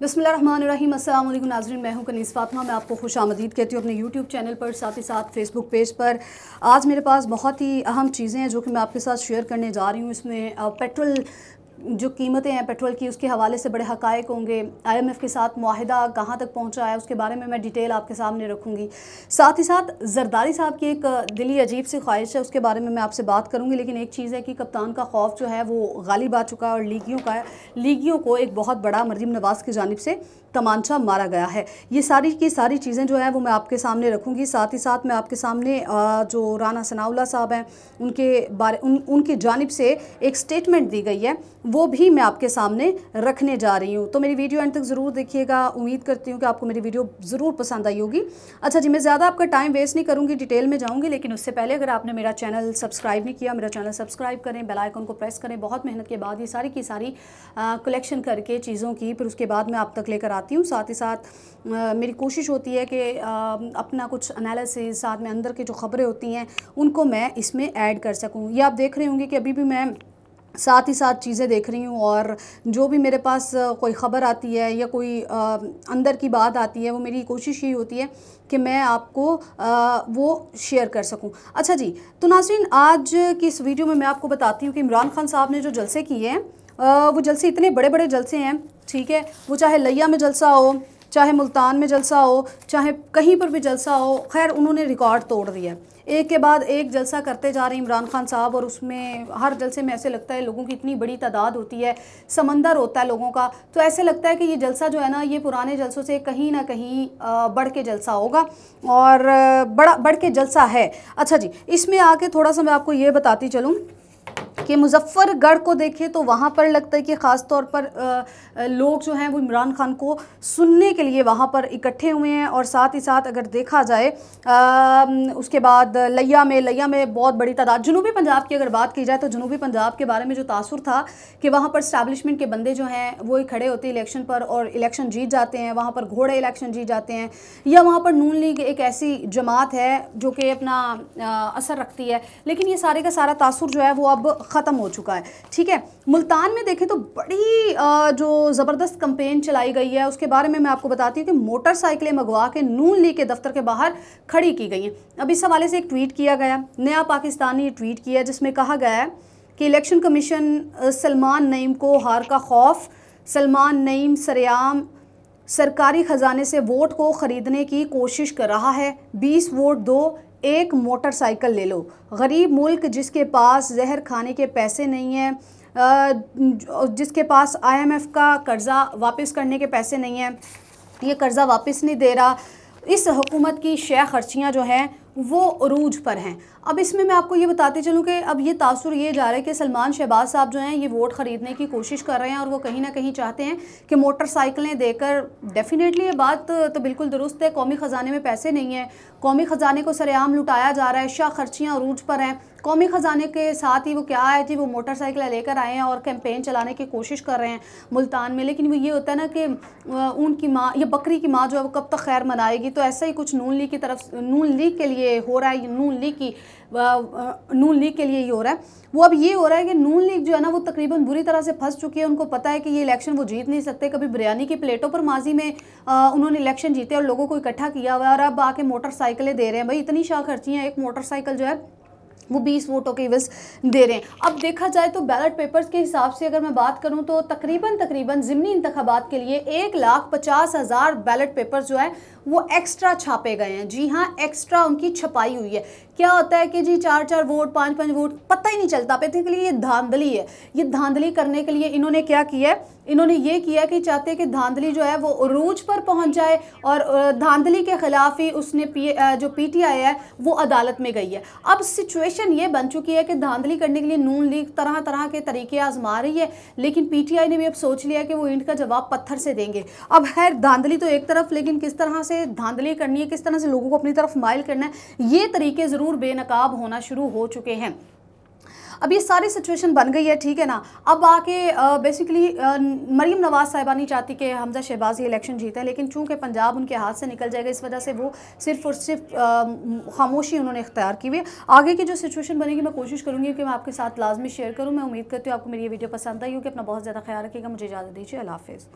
बसमिल नाजरन मैं हूं कनीस फातमा मैं आपको खुश आमदीद कहती हूँ अपने यूट्यूब चैनल पर साथ ही साथ फेसबुक पेज पर आज मेरे पास बहुत ही अहम चीज़ें हैं जो कि मैं आपके साथ शेयर करने जा रही हूँ इसमें पेट्रोल जो कीमतें हैं पेट्रोल की उसके हवाले से बड़े हकायक होंगे आईएमएफ के साथ माहिदा कहाँ तक पहुँचा है उसके बारे में मैं डिटेल आपके सामने रखूँगी साथ ही साथ जरदारी साहब की एक दिली अजीब सी ख्वाहिश है उसके बारे में मैं आपसे बात करूँगी लेकिन एक चीज़ है कि कप्तान का खौफ जो है वो गालिब आ चुका है और लीगियों का है लीगियों को एक बहुत बड़ा मरीम नवाज़ की जानब से तमांचा मारा गया है ये सारी की सारी चीज़ें जो है वो मैं आपके सामने रखूँगी साथ ही साथ मैं आपके सामने जो राना सनाउल्ला साहब हैं उनके बारे उन, उनकी जानब से एक स्टेटमेंट दी गई है वो भी मैं आपके सामने रखने जा रही हूँ तो मेरी वीडियो एंड तक ज़रूर देखिएगा उम्मीद करती हूँ कि आपको मेरी वीडियो ज़रूर पसंद आई होगी अच्छा जी मैं ज़्यादा आपका टाइम वेस्ट नहीं करूँगी डिटेल में जाऊँगी लेकिन उससे पहले अगर आपने मेरा चैनल सब्सक्राइब नहीं किया मेरा चैनल सब्सक्राइब करें बेलाइकन को प्रेस करें बहुत मेहनत के बाद ये सारी की सारी कलेक्शन करके चीज़ों की फिर उसके बाद मैं आप तक लेकर आती हूँ साथ ही साथ मेरी कोशिश होती है कि अपना कुछ एनालिसिस साथ में अंदर की जो खबरें होती हैं उनको मैं इसमें ऐड कर सकूँ ये आप देख रहे होंगे कि अभी भी मैं साथ ही साथ चीज़ें देख रही हूँ और जो भी मेरे पास कोई ख़बर आती है या कोई अंदर की बात आती है वो मेरी कोशिश यही होती है कि मैं आपको वो शेयर कर सकूँ अच्छा जी तो नासरीन आज की इस वीडियो में मैं आपको बताती हूँ कि इमरान खान साहब ने जो जलसे किए हैं वो जलसे इतने बड़े बड़े जलसे हैं ठीक है वो चाहे लिया में जलसा हो चाहे मुल्तान में जलसा हो चाहे कहीं पर भी जलसा हो खैर उन्होंने रिकॉर्ड तोड़ दिया एक के बाद एक जलसा करते जा रहे इमरान खान साहब और उसमें हर जलसे में ऐसे लगता है लोगों की इतनी बड़ी तादाद होती है समंदर होता है लोगों का तो ऐसे लगता है कि ये जलसा जो है ना ये पुराने जलसों से कहीं ना कहीं बढ़ के जलसा होगा और बड़ा बढ़ के जलसा है अच्छा जी इसमें आके थोड़ा सा मैं आपको ये बताती चलूँ कि मुजफ्फरगढ़ को देखें तो वहाँ पर लगता है कि ख़ास तौर पर लोग जो हैं वो इमरान खान को सुनने के लिए वहाँ पर इकट्ठे हुए हैं और साथ ही साथ अगर देखा जाए आ, उसके बाद लैया में लैया में बहुत बड़ी तादाद जनूबी पंजाब की अगर बात की जाए तो जनूबी पंजाब के बारे में जो तासर था कि वहाँ पर स्टैब्लिशमेंट के बंदे जो हैं वो ही खड़े होते हैं इलेक्शन पर और इलेक्शन जीत जाते हैं वहाँ पर घोड़े इलेक्शन जीत जाते हैं या वहाँ पर नून लीग एक ऐसी जमात है जो कि अपना असर रखती है लेकिन ये सारे का सारा तासर जो है वो अब ख़त्म हो चुका है ठीक है मुल्तान में देखें तो बड़ी जो ज़बरदस्त कंपेन चलाई गई है उसके बारे में मैं आपको बताती हूँ कि मोटरसाइकिलें मंगवा के नून ली के दफ्तर के बाहर खड़ी की गई हैं अब इस हवाले से एक ट्वीट किया गया नया पाकिस्तान ने ट्वीट किया जिसमें कहा गया है कि इलेक्शन कमीशन सलमान नईम को हार का खौफ सलमान नईम सरेआम सरकारी ख़जाने से वोट को ख़रीदने की कोशिश कर रहा है 20 वोट दो एक मोटरसाइकिल ले लो गरीब मुल्क जिसके पास जहर खाने के पैसे नहीं हैं जिसके पास आईएमएफ का कर्ज़ा वापस करने के पैसे नहीं हैं ये कर्ज़ा वापस नहीं दे रहा इस हुकूमत की शह खर्चियाँ जो हैं वो अरूज पर हैं अब इसमें मैं आपको ये बताते चलूँ कि अब ये तासुर ये जा रहा है कि सलमान शहबाज साहब जो हैं ये वोट ख़रीदने की कोशिश कर रहे हैं और वो कहीं ना कहीं चाहते हैं कि मोटरसाइकिलें देकर डेफ़िनेटली ये बात तो बिल्कुल दुरुस्त है कौमी ख़जाने में पैसे नहीं हैं कौमी ख़जाने को सरेआम लुटाया जा रहा है शाह खर्चियाँ अरूज पर हैं कौमी ख़जाने के साथ ही वो क्या है जी वो मोटरसाइकिल लेकर आए हैं और कैंपेन चलाने की कोशिश कर रहे हैं मुल्तान में लेकिन वो ये होता है ना कि ऊन की माँ या बकरी की माँ जो है वो कब तक खैर मनाएगी तो ऐसा ही कुछ नून लीग की तरफ नून लीग के लिए हो रहा है नून लीग की नून लीग के लिए ही हो रहा है वो अब ये हो रहा है कि नून लीग जो है ना वो तकरीबन बुरी तरह से फंस चुकी है उनको पता है कि ये इलेक्शन वो जीत नहीं सकते कभी बिरयानी की प्लेटों पर माजी में आ, उन्होंने इलेक्शन जीते और लोगों को इकट्ठा किया हुआ है और अब आके मोटरसाइकिलें दे रहे हैं भाई इतनी शाह खर्ची हैं एक मोटरसाइकिल जो है वो बीस वोटों के इवज दे रहे हैं अब देखा जाए तो बैलेट पेपर्स के हिसाब से अगर मैं बात करूं तो तकरीबन तकरीबन ज़मनी इंतबात के लिए एक लाख पचास हज़ार बैलेट पेपर्स जो है वो एक्स्ट्रा छापे गए हैं जी हाँ एक्स्ट्रा उनकी छपाई हुई है क्या होता है कि जी चार चार वोट पाँच पाँच वोट पता ही नहीं चलता बेसिकली ये धांधली है ये धांधली करने के लिए इन्होंने क्या किया है इन्होंने ये किया कि चाहते हैं कि धांधली जो है वो अरूज पर पहुंच जाए और धांधली के ख़िलाफ़ ही उसने पी जो पी टी आई है वो अदालत में गई है अब सिचुएशन ये बन चुकी है कि धांधली करने के लिए नून लीग तरह तरह के तरीके आजमा रही है लेकिन पी टी आई ने भी अब सोच लिया कि वो ईंट का जवाब पत्थर से देंगे अब खैर धांधली तो एक तरफ लेकिन किस तरह से धांधली करनी है किस तरह से लोगों को अपनी तरफ माइल करना है ये तरीके ज़रूर ज़रूर बेनकाब होना शुरू हो चुके हैं अब ये सारी सिचुएशन बन गई है ठीक है ना अब आके बेसिकली मरीम नवाज़ साहिबा नहीं चाहती कि हमजा शहबाज ये इलेक्शन जीते लेकिन चूंकि पंजाब उनके हाथ से निकल जाएगा इस वजह से वो सिर्फ और सिर्फ खामोशी उन्होंने इख्तियार की हुई आगे की जो सिचुएशन बनेगी मैं कोशिश करूँगी कि मैं आपके साथ लाजमी शेयर करूँ मैं उम्मीद करती हूँ आपको मेरी ये वीडियो पसंद आई हो कि अपना बहुत ज़्यादा ख्याल रखिएगा मुझे इजाज़त दीजिए अला हाफिज़